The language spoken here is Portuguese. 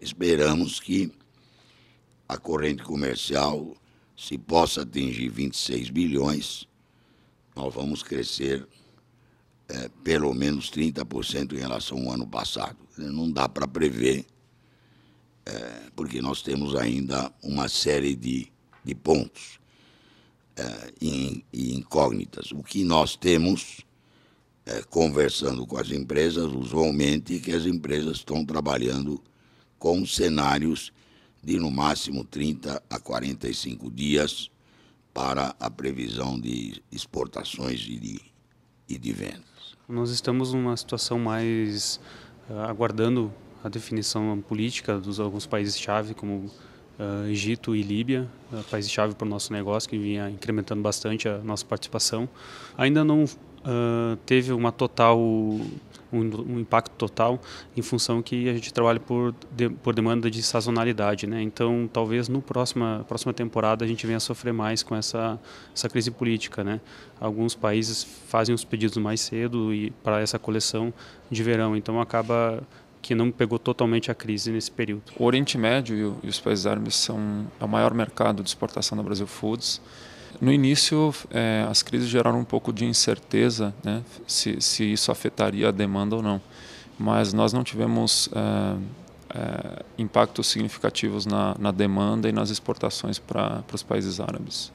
Esperamos que a corrente comercial se possa atingir 26 bilhões, nós vamos crescer é, pelo menos 30% em relação ao ano passado. Não dá para prever, é, porque nós temos ainda uma série de, de pontos é, e, e, incógnitas. O que nós temos, é, conversando com as empresas usualmente, é que as empresas estão trabalhando com cenários de no máximo 30 a 45 dias para a previsão de exportações e de, e de vendas. Nós estamos numa situação mais uh, aguardando a definição política dos alguns países-chave, como uh, Egito e Líbia, uh, ah, países-chave para o nosso negócio, que vinha incrementando bastante a nossa participação. Ainda não uh, teve uma total um, um, impacto total em função que a gente trabalha por, de, por demanda de sazonalidade, né? Então, talvez no próxima próxima temporada a gente venha a sofrer mais com essa essa crise política, né? Alguns países fazem os pedidos mais cedo e para essa coleção de verão, então acaba que não pegou totalmente a crise nesse período. O Oriente Médio e os países árabes são o maior mercado de exportação da Brasil Foods. No início, é, as crises geraram um pouco de incerteza né, se, se isso afetaria a demanda ou não, mas nós não tivemos é, é, impactos significativos na, na demanda e nas exportações para os países árabes.